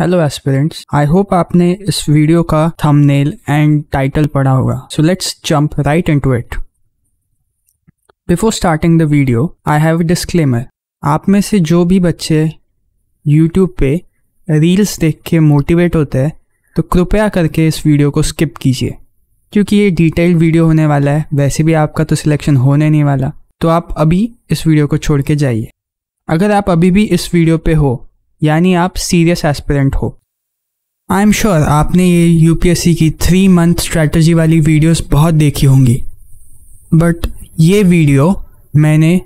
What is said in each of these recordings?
hello aspirants I hope आपने इस video का थंबनेल एंड टाइटल पढ़ा होगा so let's jump right into it before starting the video I have disclaimer आप में से जो भी बच्चे यूट्यूब पे रील्स देख के मोटिवेट होते हैं तो कृपया करके इस वीडियो को स्किप कीजिए क्योंकि ये डिटेल्ड वीडियो होने वाला है वैसे भी आपका तो सिलेक्शन होने नहीं वाला तो आप अभी इस वीडियो को छोड़ के जाइए अगर आप अभी भी इस वीडियो पे हो यानी आप सीरियस एस्पिरेंट हो आई एम श्योर आपने ये यूपीएससी की थ्री मंथ स्ट्रैटेजी वाली वीडियोस बहुत देखी होंगी बट ये वीडियो मैंने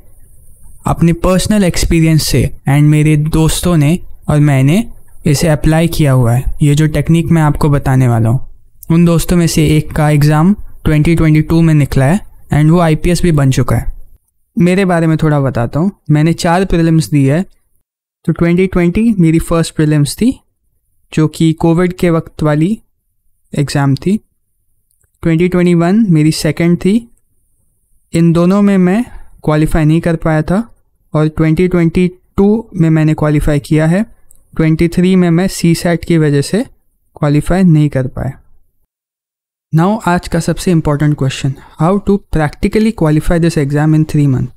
अपने पर्सनल एक्सपीरियंस से एंड मेरे दोस्तों ने और मैंने इसे अप्लाई किया हुआ है ये जो टेक्निक मैं आपको बताने वाला हूँ उन दोस्तों में से एक का एग्ज़ाम 2022 में निकला है एंड वो आईपीएस भी बन चुका है मेरे बारे में थोड़ा बताता हूँ मैंने चार प्रिलिम्स दी है तो 2020 मेरी फ़र्स्ट प्रीलिम्स थी जो कि कोविड के वक्त वाली एग्ज़ाम थी 2021 मेरी सेकंड थी इन दोनों में मैं क्वालिफाई नहीं कर पाया था और 2022 में मैंने क्वालिफाई किया है 23 में मैं सी सैट की वजह से क्वालिफाई नहीं कर पाया नाउ आज का सबसे important question how to practically qualify this exam in three month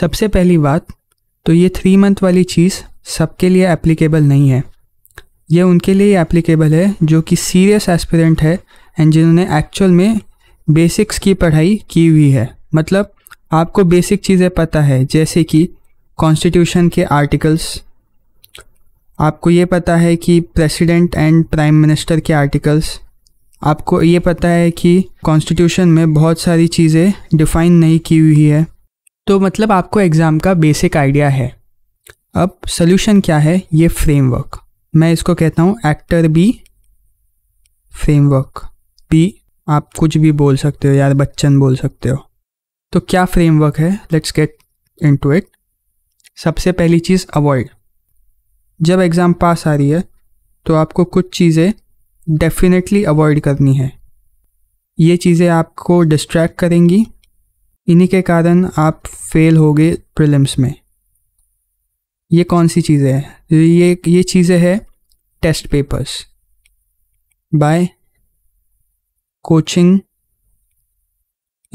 सबसे पहली बात तो ये थ्री मंथ वाली चीज़ सबके लिए एप्लीकेबल नहीं है ये उनके लिए एप्लीकेबल है जो कि सीरियस एस्पिरेंट है एंड जिन्होंने एक्चुअल में बेसिक्स की पढ़ाई की हुई है मतलब आपको बेसिक चीज़ें पता है जैसे कि कॉन्स्टिट्यूशन के आर्टिकल्स आपको ये पता है कि प्रेसिडेंट एंड प्राइम मिनिस्टर के आर्टिकल्स आपको ये पता है कि कॉन्स्टिट्यूशन में बहुत सारी चीज़ें डिफ़ाइन नहीं की हुई है तो मतलब आपको एग्ज़ाम का बेसिक आइडिया है अब सोल्यूशन क्या है ये फ्रेमवर्क मैं इसको कहता हूँ एक्टर बी फ्रेमवर्क बी आप कुछ भी बोल सकते हो यार बच्चन बोल सकते हो तो क्या फ्रेमवर्क है let's get into it सबसे पहली चीज़ अवॉइड जब एग्ज़ाम पास आ रही है तो आपको कुछ चीज़ें डेफिनेटली अवॉइड करनी है ये चीज़ें आपको डिस्ट्रैक्ट करेंगी इन्हीं के कारण आप फेल हो गए प्रिलिम्स में ये कौन सी चीज़ें हैं ये ये चीज़ें हैं test papers by coaching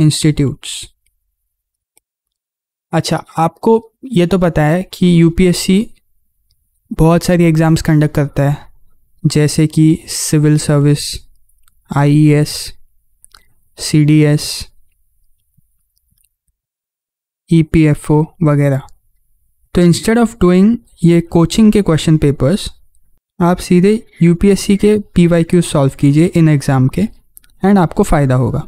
institutes अच्छा आपको ये तो पता है कि यूपीएससी बहुत सारी एग्ज़ाम्स कंडक्ट करता है जैसे कि civil service IAS CDS E P F O वगैरह तो इंस्टेड ऑफ डूइंग ये कोचिंग के क्वेश्चन पेपर्स आप सीधे यूपीएससी के पी वाई क्यू सॉल्व कीजिए इन एग्ज़ाम के एंड आपको फ़ायदा होगा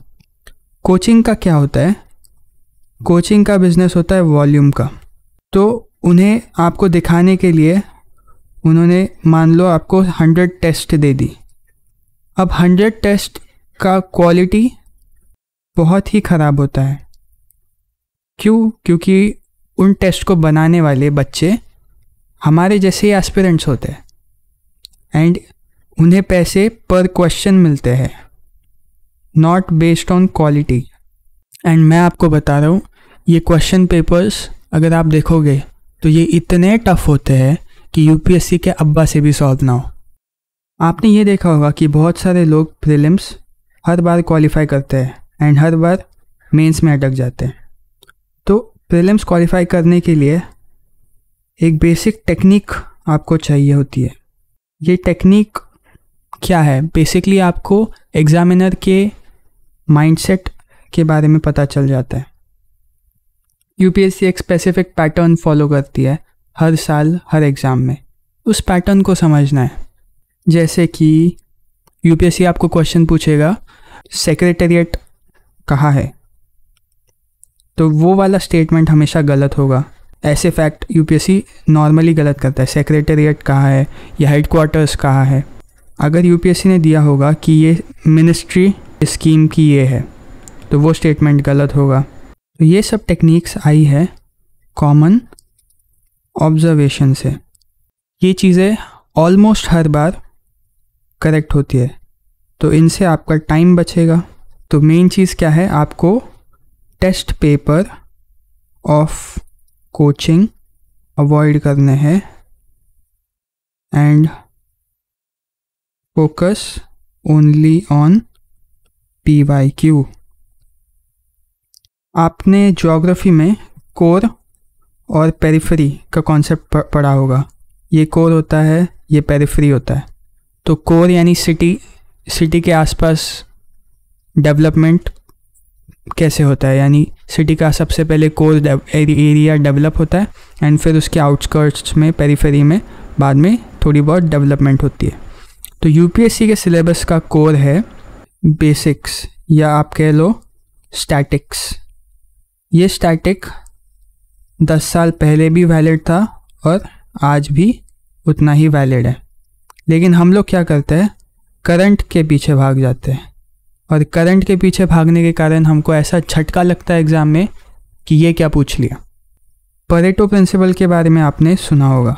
कोचिंग का क्या होता है कोचिंग का बिज़नेस होता है वॉल्यूम का तो उन्हें आपको दिखाने के लिए उन्होंने मान लो आपको हंड्रेड टेस्ट दे दी अब हंड्रेड टेस्ट का क्वालिटी बहुत ही ख़राब होता है क्यों क्योंकि उन टेस्ट को बनाने वाले बच्चे हमारे जैसे ही एस्पिरेंट्स होते हैं एंड उन्हें पैसे पर क्वेश्चन मिलते हैं not based on quality and मैं आपको बता रहा हूँ ये क्वेश्चन पेपर्स अगर आप देखोगे तो ये इतने टफ होते हैं कि यूपीएससी के अब्बा से भी सॉल्व ना हो आपने ये देखा होगा कि बहुत सारे लोग प्रिलिम्स हर बार क्वालिफाई करते हैं एंड हर बार मेंस में अटक जाते हैं तो प्रीलिम्स क्वालिफाई करने के लिए एक बेसिक टेक्निक आपको चाहिए होती है ये टेक्निक क्या है बेसिकली आपको एग्ज़ामिनर के माइंडसेट के बारे में पता चल जाता है यूपीएससी एक स्पेसिफिक पैटर्न फॉलो करती है हर साल हर एग्ज़ाम में उस पैटर्न को समझना है जैसे कि यूपीएससी आपको क्वेश्चन पूछेगा सेक्रेटेरिएट कहाँ है तो वो वाला स्टेटमेंट हमेशा गलत होगा ऐसे फैक्ट यूपीएससी नॉर्मली गलत करता है सेक्रेटेरिएट कहाँ है या हेड क्वार्टर्स कहाँ है अगर यूपीएससी ने दिया होगा कि ये मिनिस्ट्री स्कीम की ये है तो वो स्टेटमेंट गलत होगा तो ये सब टेक्निक्स आई है कॉमन ऑब्जर्वेशन से ये चीज़ें ऑलमोस्ट हर बार करेक्ट होती है तो इनसे आपका टाइम बचेगा तो मेन चीज़ क्या है आपको test paper of coaching avoid करने हैं and focus only on P Y Q आपने जोग्राफ़ी में कोर और पेरिफरी का कॉन्सेप्ट पढ़ा होगा ये कोर होता है ये पेरिफरी होता है तो कोर यानी सिटी सिटी के आसपास डेवलपमेंट कैसे होता है यानी सिटी का सबसे पहले कोर एरिया डेवलप होता है एंड फिर उसके आउटस्कर्ट्स में पेरीफेरी में बाद में थोड़ी बहुत डेवलपमेंट होती है तो यूपीएससी के सिलेबस का कोर है बेसिक्स या आप कह लो स्टैटिक्स ये स्टैटिक दस साल पहले भी वैलिड था और आज भी उतना ही वैलिड है लेकिन हम लोग क्या करते हैं करंट के पीछे भाग जाते हैं और करंट के पीछे भागने के कारण हमको ऐसा झटका लगता है एग्ज़ाम में कि ये क्या पूछ लिया परेटो प्रिंसिपल के बारे में आपने सुना होगा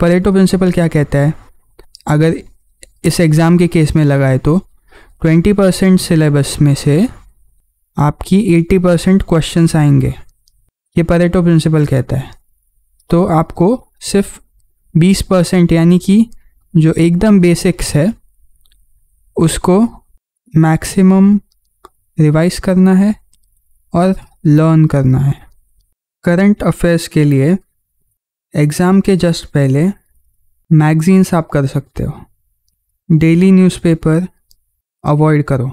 परेटो प्रिंसिपल क्या कहता है अगर इस एग्ज़ाम के केस में लगाए तो 20 परसेंट सिलेबस में से आपकी 80 परसेंट क्वेश्चन आएंगे ये परेटो प्रिंसिपल कहता है तो आपको सिर्फ 20 परसेंट यानी कि जो एकदम बेसिक्स है उसको मैक्सिमम रिवाइज करना है और लर्न करना है करंट अफेयर्स के लिए एग्ज़ाम के जस्ट पहले मैगज़ीन्स आप कर सकते हो डेली न्यूज़पेपर अवॉइड करो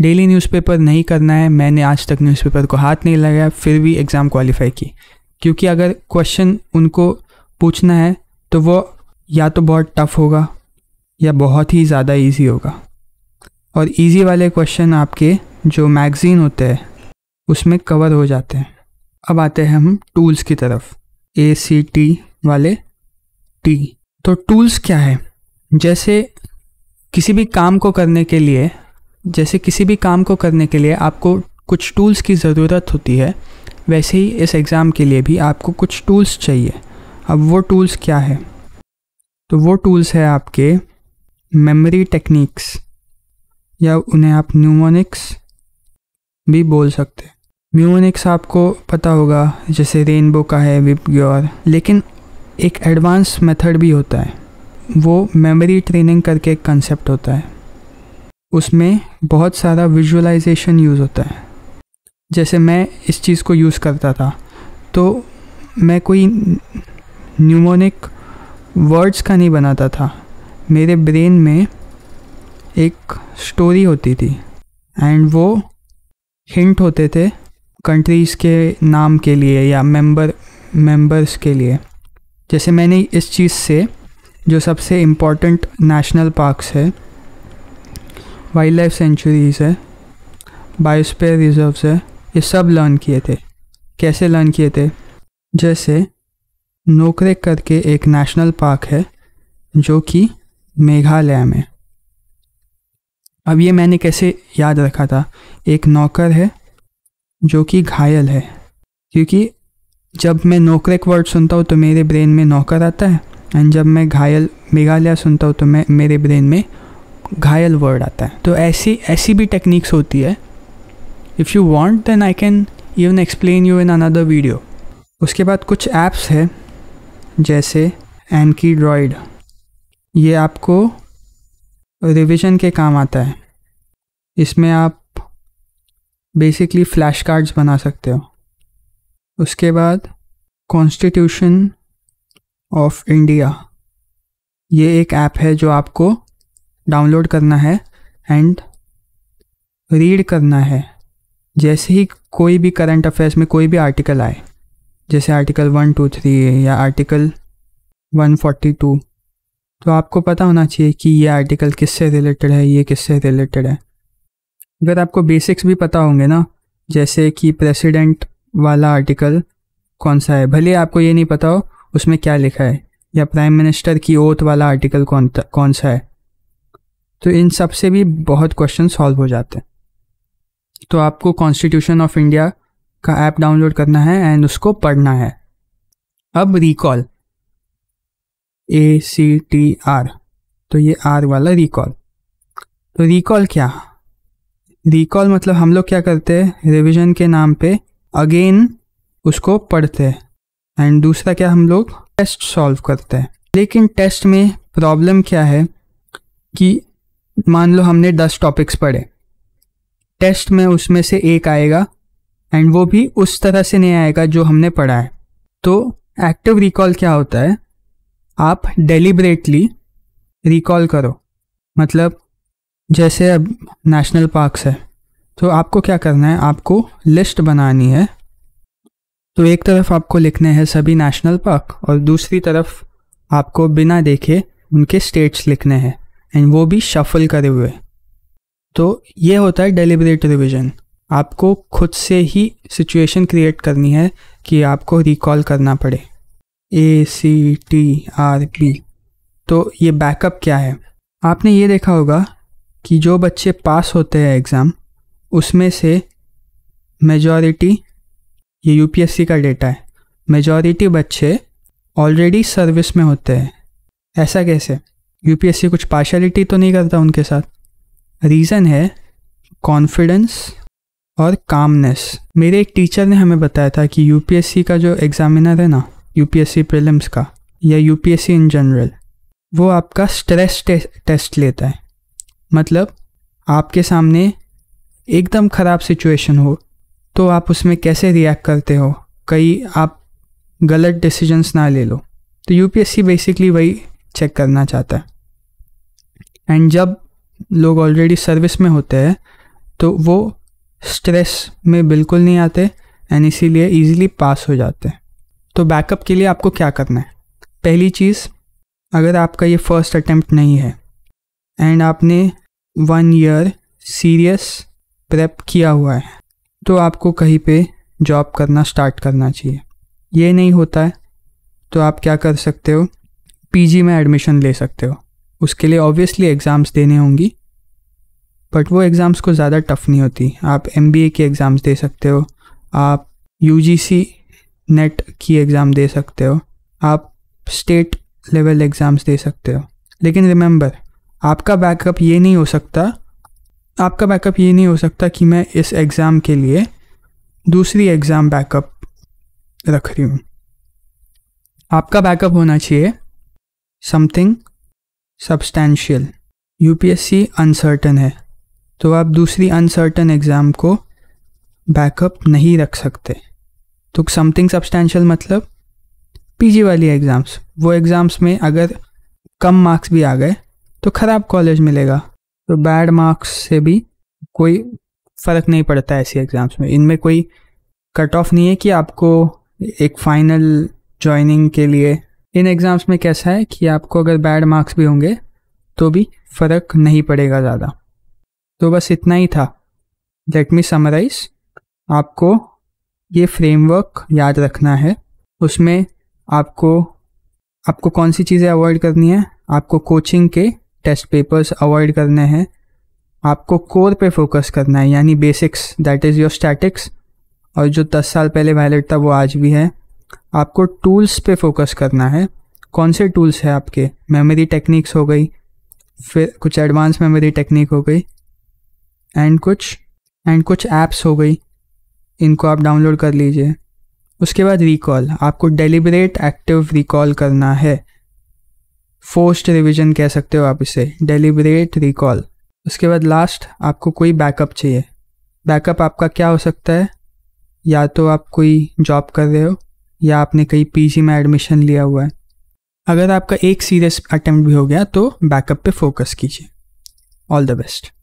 डेली न्यूज़पेपर नहीं करना है मैंने आज तक न्यूज़पेपर को हाथ नहीं लगाया फिर भी एग्ज़ाम क्वालिफाई की क्योंकि अगर क्वेश्चन उनको पूछना है तो वो या तो बहुत टफ होगा या बहुत ही ज़्यादा ईजी होगा और इजी वाले क्वेश्चन आपके जो मैगज़ीन होते हैं उसमें कवर हो जाते हैं अब आते हैं हम टूल्स की तरफ ए सी टी वाले टी तो टूल्स क्या है जैसे किसी भी काम को करने के लिए जैसे किसी भी काम को करने के लिए आपको कुछ टूल्स की ज़रूरत होती है वैसे ही इस एग्ज़ाम के लिए भी आपको कुछ टूल्स चाहिए अब वो टूल्स क्या है तो वो टूल्स है आपके मेमोरी टेक्निक्स या उन्हें आप न्यूमोनिक्स भी बोल सकते हैं म्यूनिक्स आपको पता होगा जैसे रेनबो का है विप ग्योर लेकिन एक एडवांस मेथड भी होता है वो मेमोरी ट्रेनिंग करके एक कंसेप्ट होता है उसमें बहुत सारा विजुअलाइजेशन यूज़ होता है जैसे मैं इस चीज़ को यूज़ करता था तो मैं कोई न्यूमोनिक वर्ड्स का नहीं बनाता था मेरे ब्रेन में एक स्टोरी होती थी एंड वो हिंट होते थे कंट्रीज़ के नाम के लिए या मेंबर मेंबर्स के लिए जैसे मैंने इस चीज़ से जो सबसे इम्पॉर्टेंट नेशनल पार्क्स है वाइल्ड लाइफ सेंचुरीज़ है बायोस्पेयर रिजर्व्स है ये सब लर्न किए थे कैसे लर्न किए थे जैसे नोकरे करके एक नेशनल पार्क है जो कि मेघालय में अब ये मैंने कैसे याद रखा था एक नौकर है जो कि घायल है क्योंकि जब मैं नौकरेक वर्ड सुनता हूँ तो मेरे ब्रेन में नौकर आता है एंड जब मैं घायल मेघालय सुनता हूँ तो मैं मेरे ब्रेन में घायल वर्ड आता है तो ऐसी ऐसी भी टेक्निक्स होती है if you want then I can even explain you in another video उसके बाद कुछ ऐप्स है जैसे एनकी ड्रॉइड ये आपको रिविज़न के काम आता है इसमें आप बेसिकली फ्लैश कार्ड्स बना सकते हो उसके बाद कॉन्स्टिट्यूशन ऑफ इंडिया ये एक ऐप है जो आपको डाउनलोड करना है एंड रीड करना है जैसे ही कोई भी करंट अफेयर्स में कोई भी आर्टिकल आए जैसे आर्टिकल वन टू थ्री या आर्टिकल वन फोर्टी टू तो आपको पता होना चाहिए कि ये आर्टिकल किससे रिलेटेड है ये किससे रिलेटेड है अगर आपको बेसिक्स भी पता होंगे ना जैसे कि प्रेसिडेंट वाला आर्टिकल कौन सा है भले आपको ये नहीं पता हो उसमें क्या लिखा है या प्राइम मिनिस्टर की ओथ वाला आर्टिकल कौन कौन सा है तो इन सब से भी बहुत क्वेश्चन सॉल्व हो जाते हैं तो आपको कॉन्स्टिट्यूशन ऑफ इंडिया का ऐप डाउनलोड करना है एंड उसको पढ़ना है अब recall A C T R तो ये आर वाला रिकॉल तो रिकॉल क्या रिकॉल मतलब हम लोग क्या करते हैं रिविजन के नाम पे अगेन उसको पढ़ते हैं एंड दूसरा क्या हम लोग टेस्ट सॉल्व करते हैं लेकिन टेस्ट में प्रॉब्लम क्या है कि मान लो हमने दस टॉपिक्स पढ़े टेस्ट में उसमें से एक आएगा एंड वो भी उस तरह से नहीं आएगा जो हमने पढ़ा है तो एक्टिव रिकॉल क्या होता है आप डेलीबरेटली रिकॉल करो मतलब जैसे अब नेशनल पार्क्स है तो आपको क्या करना है आपको लिस्ट बनानी है तो एक तरफ आपको लिखने हैं सभी नेशनल पार्क और दूसरी तरफ आपको बिना देखे उनके स्टेट्स लिखने हैं एंड वो भी शफल करे हुए तो ये होता है डेलिब्रेट रिविजन आपको खुद से ही सिचुएशन क्रिएट करनी है कि आपको रिकॉल करना पड़े A C T R P तो ये बैकअप क्या है आपने ये देखा होगा कि जो बच्चे पास होते हैं एग्ज़ाम उसमें से मेजॉरिटी ये यूपीएससी का डेटा है मेजॉरिटी बच्चे ऑलरेडी सर्विस में होते हैं ऐसा कैसे यूपीएससी कुछ पार्शलिटी तो नहीं करता उनके साथ रीज़न है कॉन्फिडेंस और कामनेस मेरे एक टीचर ने हमें बताया था कि यूपीएससी का जो एग्ज़ामिनर है ना यूपीएससी प्रीलिम्स का या यूपीएससी इन जनरल वो आपका स्ट्रेस टे, टेस्ट लेता है मतलब आपके सामने एकदम ख़राब सिचुएशन हो तो आप उसमें कैसे रिएक्ट करते हो कई आप गलत डिसीजंस ना ले लो तो यूपीएससी बेसिकली वही चेक करना चाहता है एंड जब लोग ऑलरेडी सर्विस में होते हैं तो वो स्ट्रेस में बिल्कुल नहीं आते एंड इसीलिए इजीली पास हो जाते हैं तो बैकअप के लिए आपको क्या करना है पहली चीज़ अगर आपका ये फर्स्ट अटैम्प्ट नहीं है एंड आपने वन ईयर सीरियस प्रेप किया हुआ है तो आपको कहीं पे जॉब करना स्टार्ट करना चाहिए ये नहीं होता है तो आप क्या कर सकते हो पीजी में एडमिशन ले सकते हो उसके लिए ऑब्वियसली एग्ज़ाम्स देने होंगी बट वो एग्ज़ाम्स को ज़्यादा टफ नहीं होती आप एम की एग्ज़ाम्स दे सकते हो आप यू नेट की एग्ज़ाम दे सकते हो आप स्टेट लेवल एग्ज़ाम्स दे सकते हो लेकिन रिमेंबर आपका बैकअप ये नहीं हो सकता आपका बैकअप ये नहीं हो सकता कि मैं इस एग्ज़ाम के लिए दूसरी एग्ज़ाम बैकअप रख रही हूँ आपका बैकअप होना चाहिए समथिंग सब्सटैंशियल यूपीएससी अनसर्टन है तो आप दूसरी अनसर्टन एग्ज़ाम को बैकअप नहीं रख सकते तो समथिंग सब्सटैंशियल मतलब पीजी वाली एग्ज़ाम्स वो एग्ज़ाम्स में अगर कम मार्क्स भी आ गए तो ख़राब कॉलेज मिलेगा तो बैड मार्क्स से भी कोई फ़र्क नहीं पड़ता ऐसी एग्ज़ाम्स में इनमें कोई कट ऑफ नहीं है कि आपको एक फ़ाइनल जॉइनिंग के लिए इन एग्ज़ाम्स में कैसा है कि आपको अगर बैड मार्क्स भी होंगे तो भी फ़र्क नहीं पड़ेगा ज़्यादा तो बस इतना ही था लेट मी समराइज आपको ये फ्रेमवर्क याद रखना है उसमें आपको आपको कौन सी चीज़ें अवॉइड करनी है आपको कोचिंग के टेस्ट पेपर्स अवॉइड करने हैं आपको कोर पे फोकस करना है यानी basics that is your statics और जो दस साल पहले वायलेट था वो आज भी है आपको टूल्स पे फोकस करना है कौन से टूल्स हैं आपके मेमोरी टेक्निक्स हो गई फिर कुछ एडवांस मेमोरी टेक्निक हो गई एंड कुछ एंड कुछ ऐप्स हो गई इनको आप डाउनलोड कर लीजिए उसके बाद रिकॉल आपको डेलीबरेट एक्टिव रिकॉल करना है फोस्ट रिवीजन कह सकते हो आप इसे डेलीबरेट रिकॉल उसके बाद लास्ट आपको कोई बैकअप चाहिए बैकअप आपका क्या हो सकता है या तो आप कोई जॉब कर रहे हो या आपने कहीं पीजी में एडमिशन लिया हुआ है अगर आपका एक सीरियस अटेम्प्ट भी हो गया तो बैकअप पे फोकस कीजिए ऑल द बेस्ट